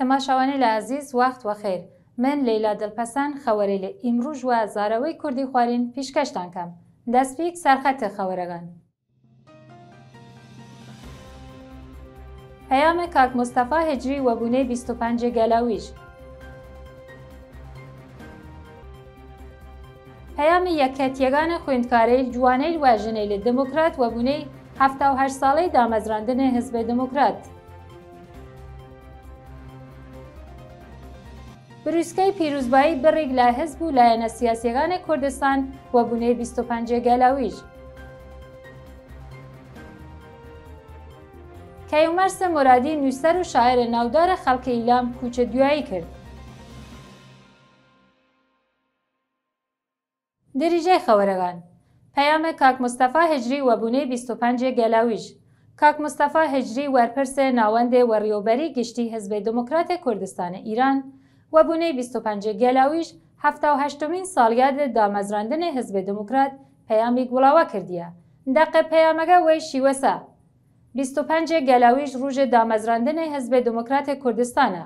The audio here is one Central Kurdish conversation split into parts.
تەماشاوانێ لە عزیز وەخت وەخیر من لەیلا دڵپەسان خەوەری لە ئیمڕژ وە زارەوەی کوردی خوارین پیشکەشتان کەم دەستپیک سەرخەتە خەوەرەگەن پەیامە کاک مستەفا هجری وەبوونەی 25 گەلاویش پەیامی یەکەتیەکانە خوێندکارەی جوانەی واژنەی لە دموکرات وەبوونەی 1970 ساڵی دامەزراندنە هزبە دموکرات. بروسکەی پیرروزبایی بڕێک لە هەز بوو لایەنە سیاسیەکانی کوردستان وە بوونەی 25 گەلاویش. کەیمەرسە مرادی نووسەر و شاعرە ناودارە خەڵکی ئیلام کوچە دوایی کرد. دریژەی خەوەرەگان پەیامە کاک مستەفا هجری وەبوونەی 25 گەلاویش کاک مستەفا هجری وەرپرسە ناوەندێ وەڕیۆبەری گشتی هەزبی دموکراتە کوردستانە ئیران و بوونەی 25 گەلاویش هەمین ساڵگاردە دامەزراندنی هزبێ دموکرات پەیامی گوڵاوە کردیە. دەقە پەیامەکە وەی شیوەسە. 25 گەلاویش ڕژێ دامەزراندنی هزبێ دموکراتە کوردستانە.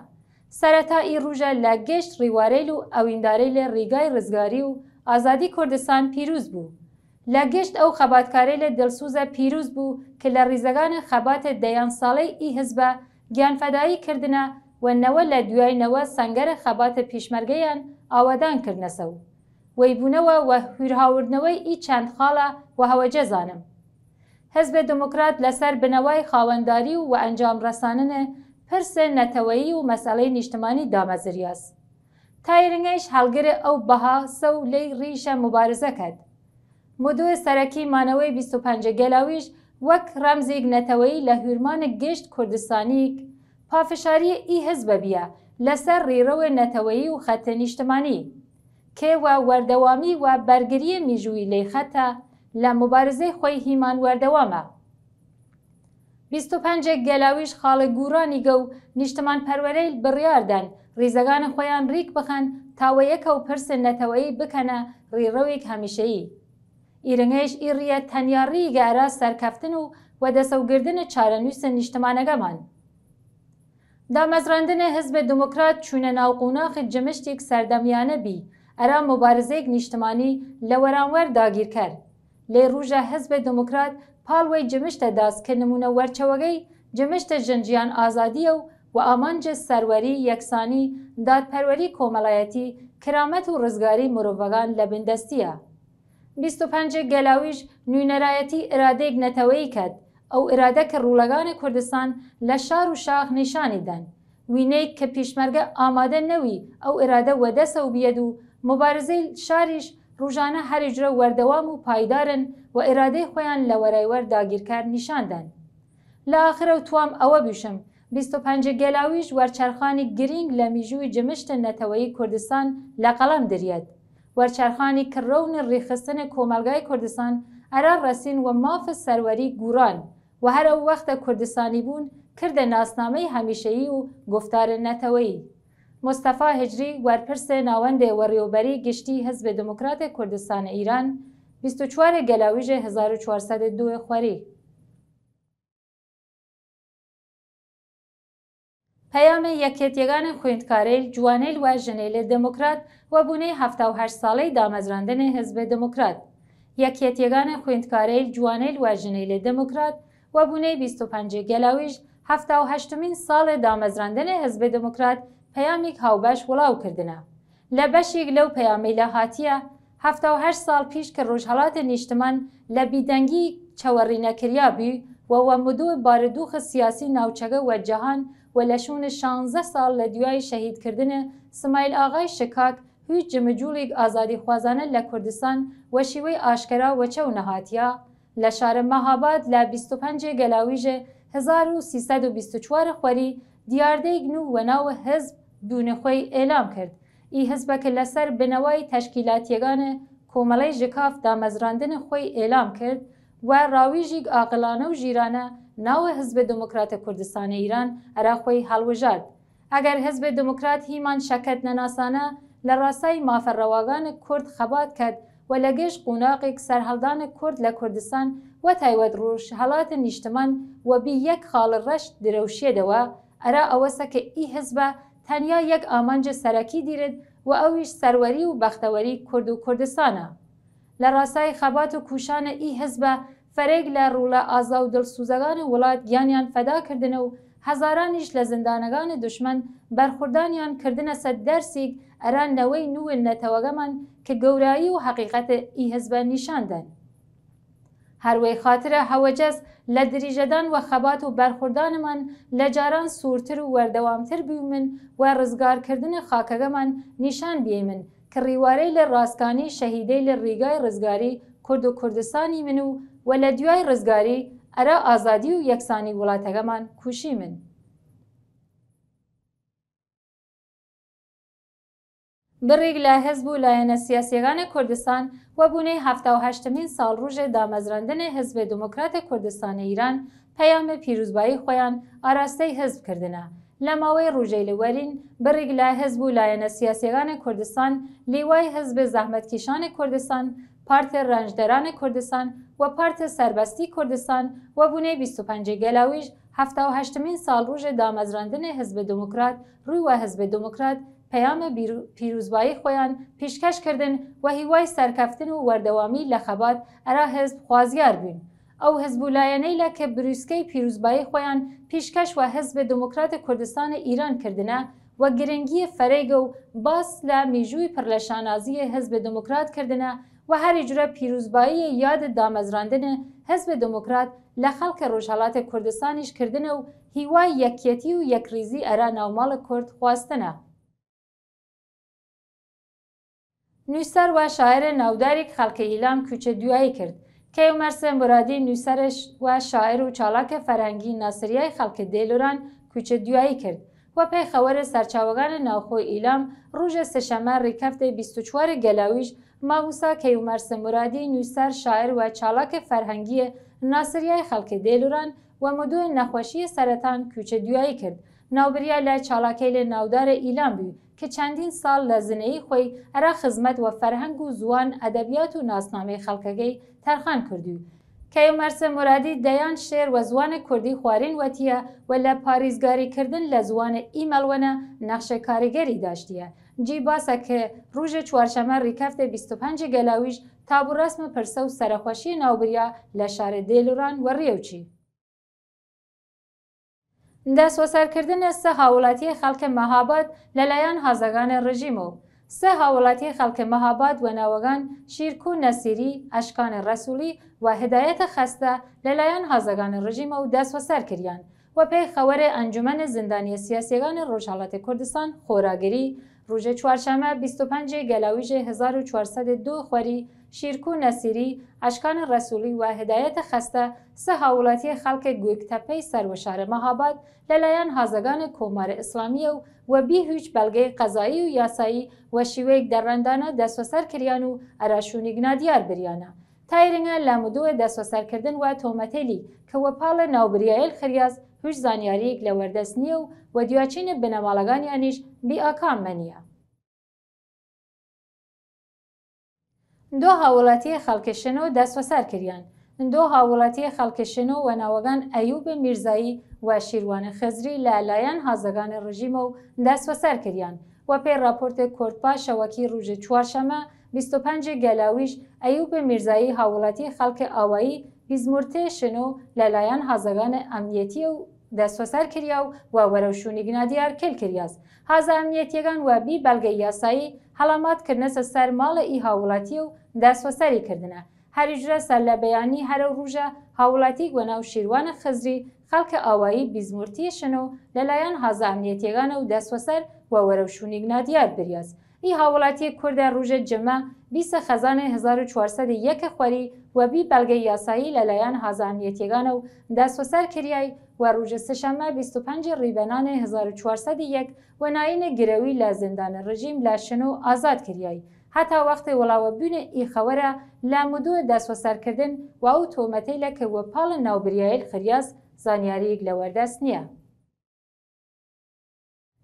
سەرەتا ئی ڕژە لە گەشت ڕیوارەیل و ئەویندارەی لە ڕیگای ڕزگاری و ئازادی کوردستان پیروز بوو. لە گەشت ئەو خەباتکارەی لە دڵسوزە پیروز بوو کە لە ریزەکانە خەباتە دەیان ساڵەی ئی هزبە گیانفەدایی کردنە وەنەوە لە دوایینەوە سنگەرە خەباتە پیشمەرگەیان ئاوادان کردنەسە و وەی بوونەوە وە هورهاوردنەوەی ئی چەند خاڵە و هەوەجێزانم هەز بە دموکرات لەسەر بنەوەی خاوەنداری و و ئەنجام ڕساننە پرسە نەتەوەیی و مەسەڵەی نیشتمانی دامەزریاست تایرنگەیش هەڵگرە ئەو بەهاسە و لی ڕیشە مبارزەکەت مدوێ سەرەکی مانەوەی 25 گەلاویش وەک ڕەمزێک نەتەوەی لە هورمانە گەشت کوردستانیک پافشاری ئی هەزبە بیە لەسەر ڕێڕەوە نەتەوەیی و خەتە نیشتمانی کێوە وەردەوامی و بەرگریە میژووی لی خەتە لە مبارزەی خۆی هیمان وەردەوامە 25 گەلاویش خاڵە گورانی گە و نیشتمان پەروەرەی بڕیاردەن ریزەکانە خۆیان ڕیک بخەن تاوەیەکە و پرسن نەتەوەی بکەنە ڕێڕەوێک هەمیشەیی ئیرنگەیش ئیڕە تەنیا ڕیگارە سەرکەفتن و وەدەسەوگردنە چارەنووسە نیشتمانەکەمان. دامەزراندنە هزبە دموکرات چوونە ناوقوناخی جمشتێک سەردەمیانە بی ئەرا مبارزەیەک نیشتمانی لە وەرانوەەر داگیر کرد لێ ڕژە هەزبە دموکرات پاڵوەی جمشتە داست کە نمونە وەرچەوەگەی جمشتە ژنجیان ئازادیە و و ئامانجە سەروەری یەکسانی دادپەروەری کۆمەڵایەتی کرامەت و ڕزگاری مرۆڤەکان لە بندستیە. 25 گەلاویش نوینەرایەتی ئرادێک نەتەوەی کەت ئەو ئێرادە کە ڕوولەگانی کوردستان لە شار و شاخ نیشانیدان وینەی کە پیشمەرگە ئامادە نەوی ئەو ئێرادە وەدەسە و بێت و مبارزەی شاریش ڕژانە هەرێجرە وەردەوام و پایدارن و ئێرادەی خۆیان لە وەرایوەەر داگیرکار نیشاندان لە آخرە و توام ئەوە بیشم 25 گەلاویش وەرچرخانی گرنگ لە میژووی جمشتن نەتەوەی کوردستان لە قەڵام دریێت وەرچرخانی کڕەون ڕێخستنە کۆمەلگای کوردستان ئەرا ڕەسین و مافە سەروەری گوران و هەر ئەو وەختە کوردستانی بوون کردە ناسنامەی هەمیشەیی و گفتارە نەتەوەی. مستەفا هجری وەرپرسێ ناوەندێ وەڕێوبەری گشتی هەزبێ دموکراتێک کوردستانە ئیران 24 گەلاویژێ 1402 خواری. پەیامی یەکێتیەکانە خوێندکارەی جوانەی وە ژنێ لە دموکرات و بوونەی 1970 ساڵەی دامەزراندنی هەزبێ دموکرات. یەکێتیەکانە خوێندکارەی جوانەی وە ژنەی لە دموکرات و بوونەی 25 گەلاویش هەمین ساڵێ دامەزراندنی هەزبی دموکرات پەیامێک هاوبەش وڵاوکردە. لە بەشێک لەو پەیامی لە هاتیە، 1970 سال پیش کە ڕۆژهڵاتی نیشتمان لە بیدەنگی چاوەڕینەکریابی و وەمدوو بارەدوخە سیاسی ناوچەگە وەجهان و لە شوونە 16 سال لە دوای شەهیدکردنە سمایل ئاغای شکاک هیچ جمەجوولێک ئازادی خوازانە لە کوردستان وە شیوەی ئاشکرا وەچە و نەهاتیا، لە شارە مەهاباد لە 25 گەلاویژێ 1324 خوەری دیاردەیگن و وەناوە هەزب دوونەخۆی ئێلام کرد ئی هەزبەکە لەسەر بنەوەی تەشکیلاتیەکانە کۆمەڵی ژکاف دامەزراندن خۆی ئێلام کرد و ڕاویژیک ئاقلانە و ژیرانە ناوە هەزبە دموکراتە کوردستانی ئیران ئەراخۆی هەڵوژارد ئەگەر هەزبە دموکرات هیمان شەکەت نەناسانە لە ڕاستای مافەڕەواگانە کورد خەبات کرد و لە گەشت قوناقێک سەررهڵدانە کورد لە کوردستان و تایوەت ڕوش هەڵاتە نیشتمان وەبی یەک خاڵە ڕەشت درەوشێدەوە ئەرا ئەوەسە کە ئی هزبە تەنیا یەک ئامانجە سەرەکی دیرت و ئەویش سەروەری و بەختەوەری کورد و کوردستانە لە ڕاستای خەبات و کوشانە ئی هزبە فەرێک لە ڕوولە ئازا و دڵسوزەکان وڵات گیانیان فەداکردنە و هەزارانیش لە زندانەکانی دشمن بەرخوردانیان کردنە سەر دەرسێک ئەران لەوەی نوێن نەتەوەگەمان کە گەورایی و حەقیقەت ئیهزبە نیشاندن. هەروەی خاطرە هەوەجەز لە دریژەدان و خەبات و بەرخوردانمان لە جاران سوورتر و وەردەوامتر بیومن و ڕزگارکردن خاکەگەمان نیشان بێمن کە ڕیوارەی لە ڕاستکانی شەهیدەی لە ڕێگای ڕزگاری کورد و کوردستانی من و وە لە دوای ڕزگاری ئەرە ئازادی و یەکسانی وڵاتەکەمان کوشی من. بڕێک لە هەزب و لایەنە سیاسیەکانی کوردستان وەبوونەی هەهمین ساڵ ڕژێ دامەزراندنە هەزبێ دموکراتە کوردستانی ئیران پەیامە پیرروزبایی خۆیان ئاراستەی هەزبکردنە. لە ماوەی ڕوژەی لەوەرین بڕێک لە هەزب و لایەنە سیاسیەکانی کوردستان لیوای هەزبێ زەحمەتکیشانی کوردستان پارتە ڕەنجدەرانی کوردستان و پارتە سربەستی کوردستان و بوونەی 25 گەلاویش هەمین ساڵ ڕژێ دامەزراندنی هەزب دموکرات ڕووی وە هەزب دموکرات پەیامە پیرروزبایی خۆیان پیشکەشکردن و هیوای سەرکەفتن و وەردەوامی لە خەبات ئەرا هەزب خوازیار بوون. ئەو هەزبولایەنەی لە کە بروسکەی پیرروزبایی خۆیان پیشکەش و هەزب دموکراتە کوردستانی ئیران کردنە، وە گرنگی فەرەیگە و باس لە میژووی پڕلەشانازیە هەز بە دموکرات کردنە و هەری جورە پیرروزبایی یاد دامەزراندنە هەز بە دموکرات لە خەڵکە ڕۆژهڵاتە کوردستانیش کردنە و هیوای یەکەتی و یەکریزی ئەرا ناوماڵە کورد خواستنە. نووسەر و شاعرە ناودارێک خەڵکە ئیلام کوچە دوایی کرد کە مەرسم بەرادی نووسەرش و شاعر و چالاکە فەرەنگی ناسریای خەڵکە دێلوران کوچە دوایی کرد و پێی خەوەرە سەرچاوەکانە ناوخۆی ئیلام ڕژە سەشەمە ڕێکەفتەی 24 گەلاویش ماوسا کەیومەرس مرادی نووسەر شاعر و چالاکە فەرهەنگیە ناسریای خەڵکی دێلوران و مدوی نەخۆشی سەرەتان کوچە دوایی کرد ناوبریا لە چالاکەی لە ناودارە ئیلام بوو کە چەندین ساڵ لە زنەی خۆی ئەرا خزمەت و فەرهەنگ و زوان ئەدەبیات و ناسنامەی خەڵکەگەی تەرخان کردو کەمەرسە مرادی دەیان شێر و زوانە کوردی خوارین وەتیە و لە پارێزگاریکردن لە زوانە ئیمەڵوەنە نەخشە کاریگەری داشتیە جی باسە کە ڕژە چوارشەمە ڕیکەفتە 25 گەلاویش تابڕسممە پرسە و سەرەخۆشی ناوبریا لە شارە دێلوران و ڕێوچی دەسۆسەرکردنە سە هاوڵاتی خەڵکە مەهابەت لەلایەن هازەگانە ڕژیم و سه هاوڵاتی خەڵکە مەهاباد و ناوەگان شیرک و نەسیری ئەشکانی ڕسوولی و هدایەتە خەستە لەلایەن هازەگانی ڕژیمە و دەستوەسەرکردیان و پێی خەوەرە ئەنجومەنە زیندانی سیاسیەکانی ڕۆژهاڵاتی کوردستان خۆراگەری ڕۆژێ چوارشەمە 25 گەلاویژێ 1402 خوەری شیرکو نەسیری ئەشکانە ڕسوولی و هدایەتە خەستە سە هاوڵەتی خەڵکە گوێکتەپەی سەروە شارە مەهاباد لەلایەن هازەگانە کۆمارە ئیسلامیە و وەبی هیچ بەلگەی قەزایی و یاسایی وە شیوەیەک دەڕەندانە دەسوەسەر کریان و ئەراشوونی گنادیار بریانە. تایرنگە لە مدوە دەسوەسەرکردن و تۆمەتەلی کەوە پاڵە ناوبریایل خریاز هیچ زانیاریەک لە وەردەست نییە و وە دیواچینە بنەماڵەکانیانیش بیئکان مەنیە. دۆ هاوڵاتیە خەڵکەشنەوە دەستوەسەر کردیان. دۆ هاوڵاتیە خەڵکەشنەوە و ناوەگان ئەیوب میرزایی و شیروانە خەزری لالایەن هازەگانی ڕژیمە و دەستوەسەر کردیان. وە پێی راپۆرتێک کۆرتپاشەوەکی ڕژە چوارشەمە 25 گەلاویش ئەیوب میرزایی هاوڵاتی خەڵکە ئاوایی بیزمورتێ شنۆ لەلایەن هازەگانە ئەمنیەتیە و دەستۆسەر کریا و و وەرەوشونی گنادیار کل کریاز هازا ئەمنیەتیەکان وەبی بەلگەی یاسایی هەڵاماتکردنەسە سەر ماڵە ئی هاوڵاتی و دەستۆسەریکردنە هەریژرە سەر لە بەیانی هەرە ڕژە هاوڵاتی گوەناو شیروانە خزری خەڵکە ئاوایی بیزمورتیشن و لەلایەن هازا ئەمنیەتیەکانە و دەستۆسەر و وەرەوشونی گنادیار بریاز. ی هاوڵاتی کووردە ڕژە جمە بیسە خەزانە 1940 یەکە خواری وەبی بەلگەی یاسایی لەلایەن هازانیەتێگانە و دەسۆسەر کریای و ڕوژە سەشەمە 25 ڕیبەنانی 1401 و ناینە گرەوی لە زندانە ڕژیم لاشن و ئازاد کریایی. هەتا وەختی وڵاوە بوونە ئیخەوەرە لا مدووە دەسوەسەرکردن و ئەو تۆمەتەی لەکە وە پاڵە ناوبریایل خریاز زانیاریەک لە وەردەست نییە.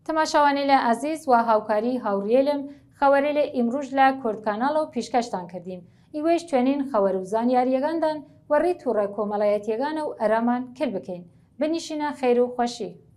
تەماشاوانێ لە ئازیز و هاوکاری هاوڕێلم خەوەرە لە ئیمروژ لە کورتکانال و پیشکەشتان کردیم. ئیوەش توێنین خەوەر و زانیاریەکاندان وەڕی تووڕە کۆمەڵایەتیەکانە و ئەرامان کرد بکەین. بنشینن خیر و خوشی